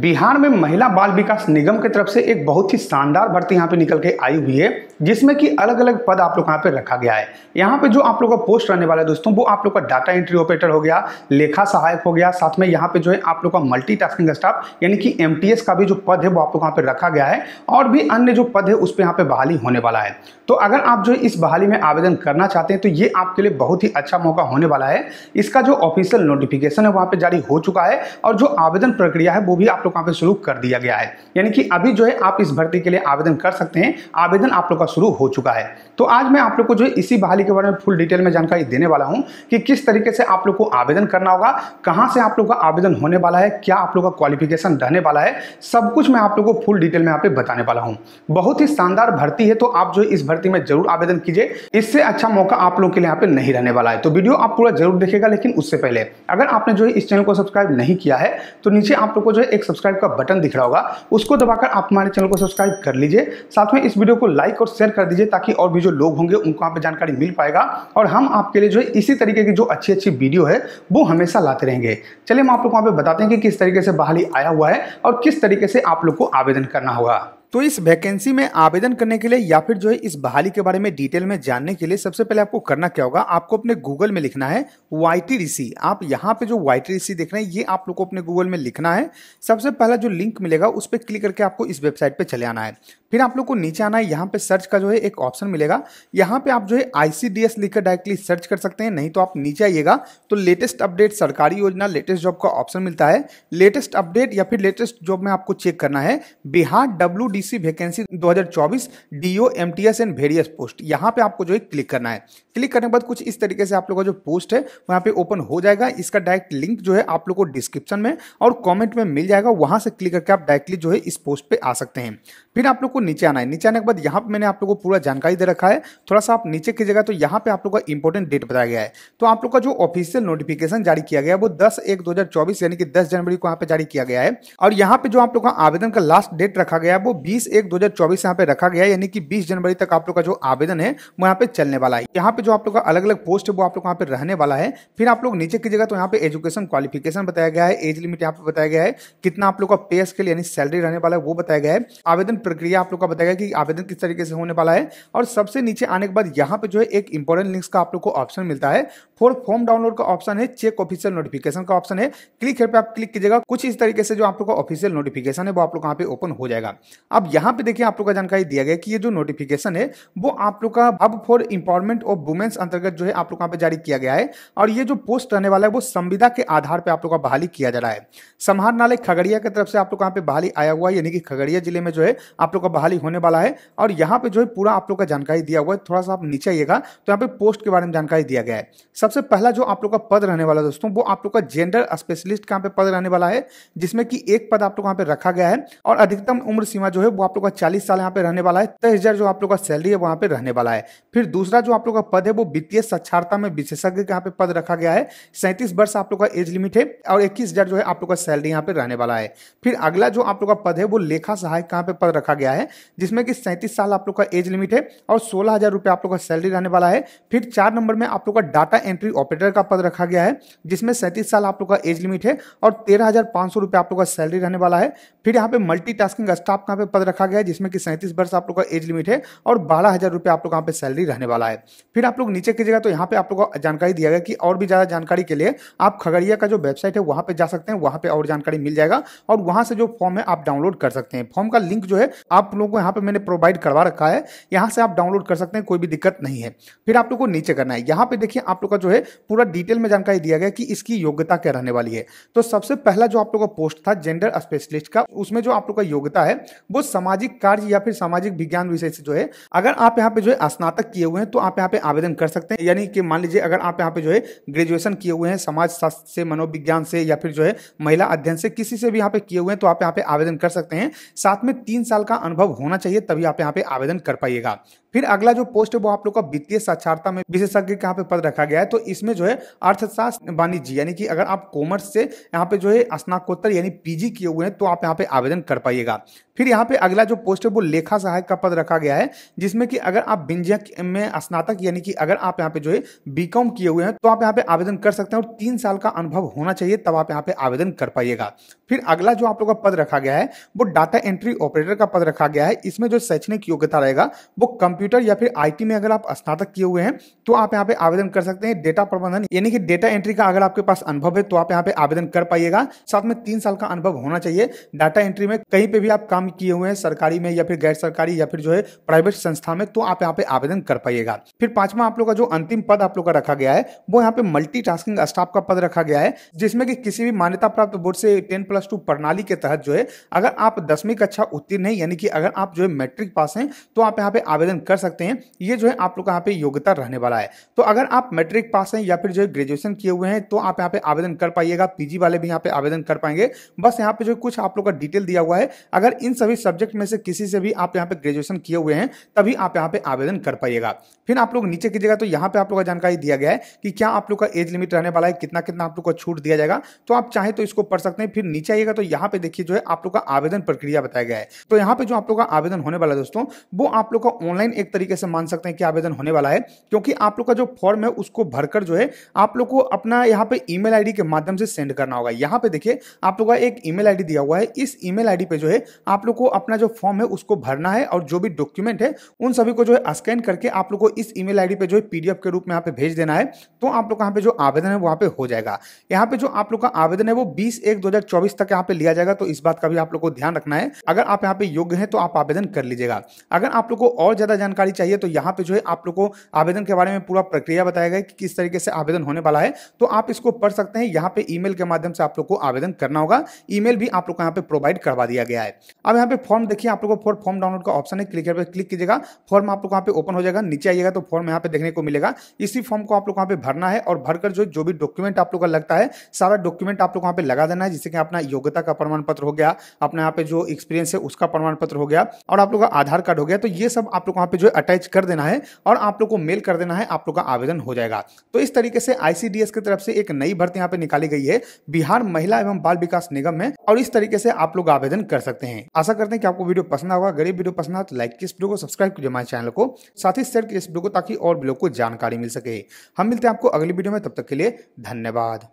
बिहार में महिला बाल विकास निगम की तरफ से एक बहुत ही शानदार भर्ती यहाँ पे निकल के आई हुई है जिसमें कि अलग अलग पद आप लोग यहाँ पे रखा गया है यहाँ पे जो आप लोग का पोस्ट रहने वाला है दोस्तों वो आप लोग का डाटा एंट्री ऑपरेटर हो गया लेखा सहायक हो गया साथ में यहाँ पे जो है आप लोग का मल्टी स्टाफ यानी कि एम का भी जो पद है वो आप लोग यहाँ पे रखा गया है और भी अन्य जो पद है उस पर यहाँ पे बहाली होने वाला है तो अगर आप जो है इस बहाली में आवेदन करना चाहते हैं तो ये आपके लिए बहुत ही अच्छा मौका होने वाला है इसका जो ऑफिशियल नोटिफिकेशन है वहाँ पर जारी हो चुका है और जो आवेदन प्रक्रिया है वो भी आप लोग का यहाँ पे शुरू कर दिया गया है यानी कि अभी जो है आप इस भर्ती के लिए आवेदन कर सकते हैं आवेदन आप लोग का शुरू हो चुका है तो आज मैं आप लोग को जो है इसी बहाली के बारे में फुल डिटेल में जानकारी देने वाला हूँ कि किस तरीके से आप लोग को आवेदन करना होगा कहाँ से आप लोग का आवेदन होने वाला है क्या आप लोग का क्वालिफिकेशन रहने वाला है सब कुछ मैं आप लोग को फुल डिटेल में यहाँ पे बताने वाला हूँ बहुत ही शानदार भर्ती है तो आप जो इस भर्ती में जरूर आवेदन कीजिए इससे अच्छा मौका आप लोग के लिए यहाँ पे नहीं रहने वाला है तो वीडियो आप पूरा जरूर देखेगा लेकिन उससे पहले अगर आपने जो है इस चैनल को सब्सक्राइब नहीं किया है तो नीचे आप लोग को जो है एक सब्सक्राइब का बटन दिख रहा होगा उसको दबाकर आप हमारे चैनल को सब्सक्राइब कर लीजिए साथ में इस वीडियो को लाइक और शेयर कर दीजिए ताकि और भी जो लोग होंगे उनको आप जानकारी मिल पाएगा और हम आपके लिए जो है इसी तरीके की जो अच्छी अच्छी वीडियो है वो हमेशा लाते रहेंगे चलिए हम आप लोग वहाँ पर बताते हैं कि किस तरीके से बहाली आया हुआ है और किस तरीके से आप लोग को आवेदन करना होगा तो इस वैकेंसी में आवेदन करने के लिए या फिर जो है इस बहाली के बारे में डिटेल में जानने के लिए सबसे पहले आपको करना क्या होगा आपको अपने गूगल में लिखना है वाई आप यहाँ पे जो वाई देख रहे हैं ये आप लोग को अपने गूगल में लिखना है सबसे पहला जो लिंक मिलेगा उस पर क्लिक करके आपको इस वेबसाइट पर चले आना है फिर आप लोग को नीचे आना है यहाँ पे सर्च का जो है एक ऑप्शन मिलेगा यहाँ पे आप जो है आईसीडीएस लिखकर डायरेक्टली सर्च कर सकते हैं नहीं तो आप नीचे आइएगा तो लेटेस्ट अपडेट सरकारी योजना लेटेस्ट जॉब का ऑप्शन मिलता है लेटेस्ट अपडेट या फिर लेटेस्ट जॉब में आपको चेक करना है Bihar W OBC vacancy 2024 DO MTS and various post यहां पे आपको जो है क्लिक करना है क्लिक करने के बाद कुछ इस तरीके से आप लोगों का जो पोस्ट है वहां पे ओपन हो जाएगा इसका डायरेक्ट लिंक जो है आप लोग को डिस्क्रिप्शन में और कॉमेंट में मिल जाएगा वहां से क्लिक करके आप डायरेक्टली जो है इस पोस्ट पर आ सकते हैं फिर आप लोग को नीचे आना है नीचे आने के बाद यहाँ पर मैंने आप लोग को पूरा जानकारी दे रखा है थोड़ा सा आप नीचे की जगह तो यहाँ पे आप लोग का इंपॉर्टेंट डेट बताया गया है तो आप लोग का जो ऑफिशियल नोटिफिकेशन जारी किया गया वो दस एक दो यानी कि दस जनवरी को यहाँ पे जारी किया गया है और यहाँ पे जो आप लोग का आवेदन का लास्ट डेट रखा गया है वो बीस बीस एक दो हजार चौबीस यहाँ पे रखा गया यानी कि बीस जनवरी तक आप लोग का जो आवेदन है वो यहाँ पे चलने वाला है यहाँ पे जो आप लोग का अलग अलग पोस्ट है वो आप लोग यहाँ पे रहने वाला है फिर आप लोग नीचे की जगह तो यहाँ पे एजुकेशन क्वालिफिकेशन बताया गया है एज लिमिट यहाँ पे बताया गया है कितना आप लोग का पे स्केल यानी सैलरी रहने वाला है वो बताया गया है आवेदन प्रक्रिया आप लोग का बताया गया कि आवेदन किस तरीके से होने वाला है और सबसे नीचे आने के बाद यहाँ पे जो है एक इंपॉर्टेंट लिंक्स का आप लोग को ऑप्शन मिलता है फोर फॉर्म डाउनलोड का ऑप्शन है चेक ऑफिशियल नोटिफिकेशन का ऑप्शन है क्लिक पे आप क्लिक कीजिएगा कुछ इस तरीके से जो आप लोग का ऑफिशियल नोटिफिकेशन है वो आप लोग यहाँ पे ओपन हो जाएगा अब यहाँ पे देखिए आप लोग का जानकारी दिया गया कि ये जो नोटिफिकेशन है वो आप लोग का hub for empowerment of women's अंतर्गत जो है आप लोग यहाँ पे जारी किया गया है और ये जो पोस्ट रहने वाला है वो संविदा के आधार पर आप लोग का बहाली किया जा रहा है समाहरणालय खगड़िया की तरफ से आप लोग यहाँ पे बहाली आया हुआ है यानी कि खगड़िया जिले में जो है आप लोग का बहाली होने वाला है और यहाँ पे जो है पूरा आप लोग का जानकारी दिया हुआ है थोड़ा सा आप नीचे आइएगा तो यहाँ पे पोस्ट के बारे में जानकारी दिया गया है सबसे पहला जो आप लोग का पद रहने वाला दोस्तों वो आप लोग का जेंडर स्पेशलिस्ट का यहाँ पे पद रहने वाला है जिसमें कि एक पद आप लोग यहाँ पे रखा गया है और अधिकतम उम्र सीमा जो है वो आप लोग का चालीस साल यहाँ पे रहने वाला है तेईस हजार जो आप लोग का सैलरी है वहाँ पे रहने वाला है फिर दूसरा जो आप लोग का पद है वो वित्तीय साक्षरता में विशेषज्ञ के यहाँ पे पद रखा गया है सैंतीस वर्ष आप लोग का एज लिमिट है और इक्कीस जो है आप लोग का सैलरी यहाँ पे रहने वाला है फिर अगला जो आप लोग का पद है वो लेखा सहायक यहाँ पे पद रखा गया है जिसमें कि सैंतीस साल आप लोग का एज लिमिट है और सोलह आप लोग का सैलरी रहने वाला है फिर चार नंबर में आप लोग का डाटा एंट्री ऑपरेटर का पद रखा गया है जिसमें सैंतीस साल आप लोग का एज लिमिट है और तेरह हजार पांच सौ रुपए आप लोग का सैलरी रहने वाला है फिर यहाँ पे मल्टीटास्किंग स्टाफ कहाँ पे पद रखा गया है जिसमें कि सैंतीस वर्ष आप लोग का एज लिमिट है और बारह हज़ार रुपये आप लोग यहाँ पे सैलरी रहने वाला है फिर आप लोग नीचे कीजिएगा तो यहाँ पे आप लोग को जानकारी दिया गया कि और भी ज़्यादा जानकारी के लिए आप खगड़िया का जो वेबसाइट है वहाँ पर जा सकते हैं वहाँ पर और जानकारी मिल जाएगा और वहाँ से जो फॉर्म है आप डाउनलोड कर सकते हैं फॉर्म का लिंक जो है आप लोगों को यहाँ पर मैंने प्रोवाइड करवा रखा है यहाँ से आप डाउनलोड कर सकते हैं कोई भी दिक्कत नहीं है फिर आप लोग को नीचे करना है यहाँ पर देखिए आप लोग का जो है पूरा डिटेल में जानकारी दिया गया कि इसकी योग्यता क्या रहने वाली है तो सबसे पहला जो आप लोग का पोस्ट था जेंडर स्पेशलिस्ट का उसमें जो आप लोग का योग्यता है वो सामाजिक कार्य या फिर सामाजिक विज्ञान विषय से जो है अगर आप यहाँ पे जो है स्नातक किए हुए हैं तो आप यहाँ पे आवेदन कर सकते हैं यानी कि मान लीजिए अगर आप यहाँ पे जो है ग्रेजुएशन किए हुए हैं समाज शास्त्र से मनोविज्ञान से या फिर जो है महिला अध्ययन से किसी से भी यहाँ पे किए हुए हैं तो आप यहाँ पे आवेदन कर सकते हैं साथ में तीन साल का अनुभव होना चाहिए तभी आप यहाँ पे आवेदन कर पाइएगा फिर अगला जो पोस्ट है वो आप लोग का वित्तीय साक्षरता में विशेषज्ञ के यहाँ पे पद रखा गया है तो इसमें जो है अर्थशास्त्र वाणिज्य यानी कि अगर आप कॉमर्स से यहाँ पे जो है स्नाकोत्तर यानी पीजी किए हुए हैं तो आप यहाँ पे आवेदन कर पाइएगा फिर यहाँ पे पे अगला जो पोस्ट है वो लेखा सहायक का पद रखा गया है जिसमें कि अगर आप बिंजक में स्नातक यानी कि अगर आप यहाँ पे जो है बीकॉम किए हुए हैं तो आप यहाँ पे आवेदन कर सकते हैं और तीन साल का अनुभव होना चाहिए तब आप यहाँ पे आवेदन कर पाइएगा फिर अगला जो आप लोग का पद रखा गया है वो डाटा एंट्री ऑपरेटर का पद रखा गया है इसमें जो शैक्षणिक योग्यता रहेगा वो कंप्यूटर या फिर आई में अगर आप स्नातक किए हुए हैं तो आप यहाँ पे आवेदन कर सकते हैं डेटा प्रबंधन यानी कि डेटा एंट्री का अगर आपके पास अनुभव है तो आप यहाँ पे आवेदन कर पाइएगा साथ में तीन साल का अनुभव होना चाहिए डाटा एंट्री में कहीं पे भी आप काम किए हुए हुए हैं सरकारी में या फिर गैर सरकारी या फिर जो है प्राइवेट संस्था में तो आप यहाँ पे आवेदन कर पाइएगा फिर पांचवा आप लोग का जो अंतिम पद आप लोग का रखा गया है वो यहाँ पे मल्टी स्टाफ का पद रखा गया है जिसमें कि किसी भी मान्यता प्राप्त बोर्ड से टेन प्लस टू प्रणाली के तहत जो है अगर आप दसवीं कक्षा उत्तीर्ण है यानी कि अगर आप जो है मैट्रिक पास हैं तो आप यहाँ पे आवेदन कर सकते हैं ये जो है आप लोग का यहाँ पे योग्यता रहने वाला है तो अगर आप मैट्रिक पास हैं या फिर जो है ग्रेजुएशन किए हुए हैं तो आप यहाँ पे आवेदन कर पाइएगा पीजी वाले भी यहाँ पे आवेदन कर पाएंगे बस यहाँ पे जो कुछ आप लोग का डिटेल दिया हुआ है अगर इन सभी सब्जेक्ट में से किसी से भी आप यहाँ पे ग्रेजुएशन किए हुए हैं तभी आप यहाँ पे आवेदन कर पाइएगा फिर आप लोग नीचे कीजिएगा तो यहाँ पे आप लोग का जानकारी दिया गया है कि क्या आप लोग का एज लिमिट रहने वाला है कितना कितना आप लोग को छूट दिया जाएगा तो आप चाहे तो इसको पढ़ सकते हैं फिर नीचे आइएगा तो यहाँ पे देखिए जो है आप लोग का आवेदन प्रक्रिया बताया गया है तो यहाँ पे जो आप लोग का आवेदन होने वाला है दोस्तों वो आप लोग का ऑनलाइन एक तरीके से मान सकते हैं कि आवेदन होने वाला है क्योंकि आप लोग का जो फॉर्म है उसको भरकर जो है आप लोग को अपना यहाँ पे ई मेल के माध्यम से सेंड करना होगा यहाँ पे देखिए आप लोग का एक ई मेल दिया हुआ है इस ई मेल पे जो है आप लोग को अपना जो फॉर्म है उसको भरना है और जो भी डॉक्यूमेंट है उन सभी को जो है स्कैन करके आप लोग को इस ईमेल आईडी पे जो है पीडीएफ के रूप में यहाँ पे भेज देना है तो आप लोग यहाँ पे जो आवेदन है वहाँ पे हो जाएगा यहाँ पे जो आप लोग का आवेदन है वो बीस एक दो तक यहाँ पे लिया जाएगा तो इस बात का भी आप लोग को ध्यान रखना है अगर आप यहाँ पे योग्य है तो आप आवेदन कर लीजिएगा अगर आप लोग को और ज्यादा जानकारी चाहिए तो यहाँ पे जो है आप लोग को आवेदन के बारे में पूरा प्रक्रिया बताया गया कि किस तरीके से आवेदन होने वाला है तो आप इसको पढ़ सकते हैं यहाँ पे ईमेल के माध्यम से आप लोग को आवेदन करना होगा ईमेल भी आप लोग को यहाँ पे प्रोवाइड करवा दिया गया है अब यहाँ पे फॉर्म देखिए आप लोग को फोर फॉर्म डाउनलोड का ऑप्शन है क्लिक पर क्लिक कीजिएगा फॉर्म आप लोग वहाँ पे ओपन हो जाएगा नीचे आइएगा तो फॉर्म यहाँ पे देखने को मिलेगा इसी फॉर्म को आप लोग वहाँ पे भरना है और भरकर जो जो भी डॉक्यूमेंट आप लोग का लगता है सारा डॉक्यूमेंट आप लोग वहाँ पे लगा देना है जिससे कि अपना योग्यता का प्रमाण पत्र हो गया अपने यहाँ पे जो एक्सपीरियंस है उसका प्रमाण पत्र हो गया और आप लोग का आधार कार्ड हो गया तो ये सब आप लोग वहाँ पे जो अटैच कर देना है और आप लोग को मेल कर देना है आप लोग का आवेदन हो जाएगा तो इस तरीके से आईसीडीएस की तरफ से एक नई भर्ती यहाँ पे निकाली गई है बिहार महिला एवं बाल विकास निगम में और इस तरीके से आप लोग आवेदन कर सकते हैं आशा करते हैं कि आपको वीडियो पसंद आगे गरीब वीडियो पसंद आए तो लाइक इस वीडियो को सब्सक्राइब कीजिए हमारे चैनल को साथ ही शेयर कीजिए इस वीडियो को ताकि और भी लोग को जानकारी मिल सके हम मिलते हैं आपको अगली वीडियो में तब तक के लिए धन्यवाद